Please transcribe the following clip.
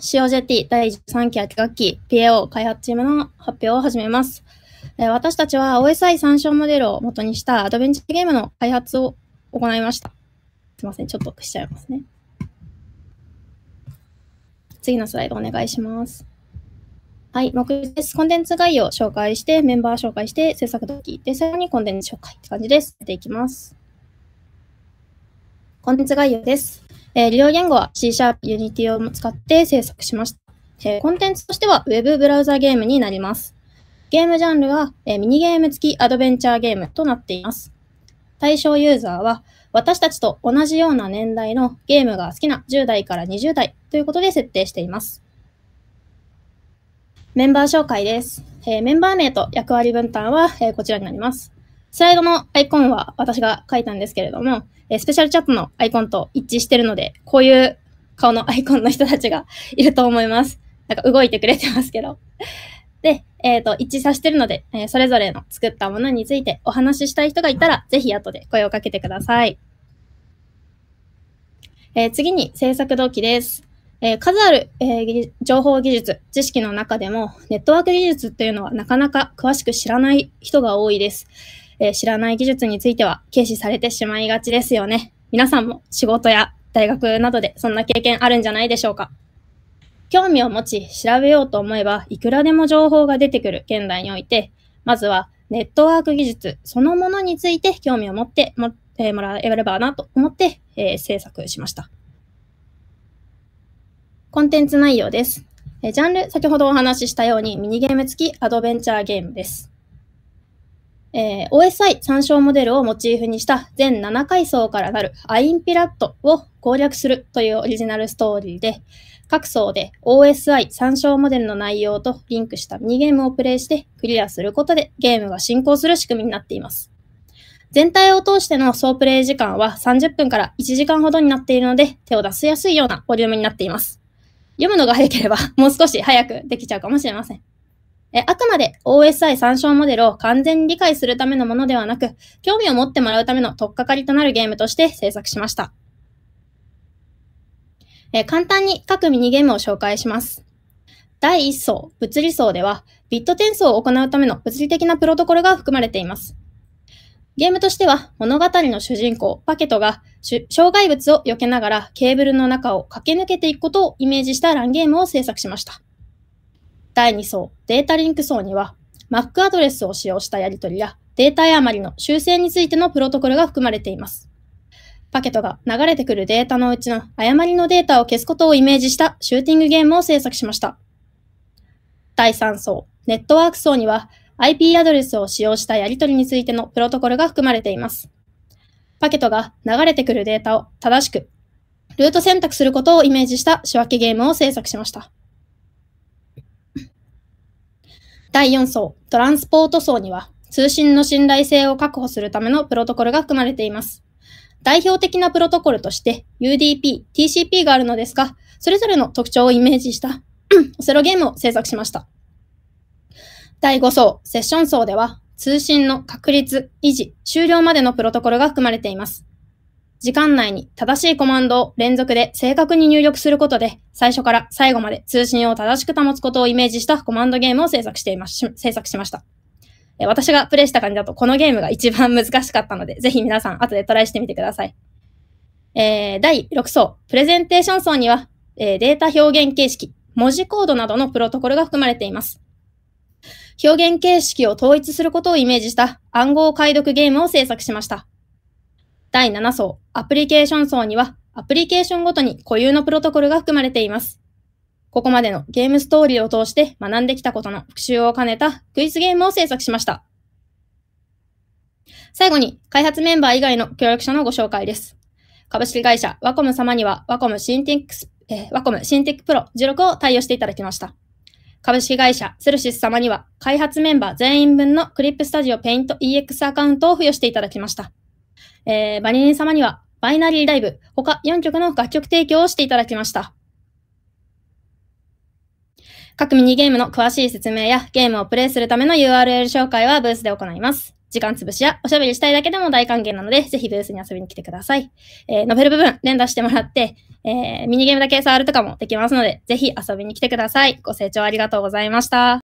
COJT 第3期秋学期 PAO 開発チームの発表を始めます。えー、私たちは OSI 参照モデルを元にしたアドベンチャーゲームの開発を行いました。すいません、ちょっとしちゃいますね。次のスライドお願いします。はい、目次です。コンテンツ概要を紹介して、メンバー紹介して、制作動機、で、最後にコンテンツ紹介って感じです。やっていきます。コンテンツ概要です。えー、利用言語は C シャープ Unity を使って制作しました。えー、コンテンツとしては Web ブラウザゲームになります。ゲームジャンルは、えー、ミニゲーム付きアドベンチャーゲームとなっています。対象ユーザーは私たちと同じような年代のゲームが好きな10代から20代ということで設定しています。メンバー紹介です。えー、メンバー名と役割分担は、えー、こちらになります。スライドのアイコンは私が書いたんですけれども、えスペシャルチャットのアイコンと一致してるので、こういう顔のアイコンの人たちがいると思います。なんか動いてくれてますけど。で、えっ、ー、と、一致させてるので、えー、それぞれの作ったものについてお話ししたい人がいたら、ぜひ後で声をかけてください。えー、次に制作動機です。え数ある、え情報技術、知識の中でも、ネットワーク技術というのはなかなか詳しく知らない人が多いです。えー、知らない技術については軽視されてしまいがちですよね。皆さんも仕事や大学などでそんな経験あるんじゃないでしょうか。興味を持ち調べようと思えばいくらでも情報が出てくる現代において、まずはネットワーク技術そのものについて興味を持っても,、もらえればなと思って、えー、制作しました。コンテンツ内容です。えジャンル、先ほどお話ししたようにミニゲーム付きアドベンチャーゲームです。えー、o s i 参照モデルをモチーフにした全7階層からなるアインピラットを攻略するというオリジナルストーリーで、各層で o s i 参照モデルの内容とリンクしたミニゲームをプレイしてクリアすることでゲームが進行する仕組みになっています。全体を通しての総プレイ時間は30分から1時間ほどになっているので、手を出しやすいようなボリュームになっています。読むのが早ければもう少し早くできちゃうかもしれません。えあくまで OSI 参照モデルを完全に理解するためのものではなく、興味を持ってもらうための取っかかりとなるゲームとして制作しました。え簡単に各ミニゲームを紹介します。第1層、物理層では、ビット転送を行うための物理的なプロトコルが含まれています。ゲームとしては、物語の主人公、パケトが、障害物を避けながらケーブルの中を駆け抜けていくことをイメージしたランゲームを制作しました。第2層、データリンク層には、Mac アドレスを使用したやり取りや、データ誤余りの修正についてのプロトコルが含まれています。パケットが流れてくるデータのうちの誤りのデータを消すことをイメージしたシューティングゲームを制作しました。第3層、ネットワーク層には IP アドレスを使用したやり取りについてのプロトコルが含まれています。パケットが流れてくるデータを正しく、ルート選択することをイメージした仕分けゲームを制作しました。第4層、トランスポート層には、通信の信頼性を確保するためのプロトコルが含まれています。代表的なプロトコルとして UDP、TCP があるのですが、それぞれの特徴をイメージしたオセロゲームを制作しました。第5層、セッション層では、通信の確立、維持、終了までのプロトコルが含まれています。時間内に正しいコマンドを連続で正確に入力することで、最初から最後まで通信を正しく保つことをイメージしたコマンドゲームを制作していまし、制作しました。私がプレイした感じだとこのゲームが一番難しかったので、ぜひ皆さん後でトライしてみてください。えー、第6層、プレゼンテーション層には、えー、データ表現形式、文字コードなどのプロトコルが含まれています。表現形式を統一することをイメージした暗号解読ゲームを制作しました。第7層、アプリケーション層には、アプリケーションごとに固有のプロトコルが含まれています。ここまでのゲームストーリーを通して学んできたことの復習を兼ねたクイズゲームを制作しました。最後に、開発メンバー以外の協力者のご紹介です。株式会社ワコム様には、ワコムシンテックス、えワコムシンテックプロ16を対応していただきました。株式会社セルシス様には、開発メンバー全員分のクリップスタジオペイント EX アカウントを付与していただきました。えー、バニリン様には、バイナリーライブ、他4曲の楽曲提供をしていただきました。各ミニゲームの詳しい説明やゲームをプレイするための URL 紹介はブースで行います。時間潰しやおしゃべりしたいだけでも大歓迎なので、ぜひブースに遊びに来てください。えー、ノベル部分連打してもらって、えー、ミニゲームだけ触るとかもできますので、ぜひ遊びに来てください。ご清聴ありがとうございました。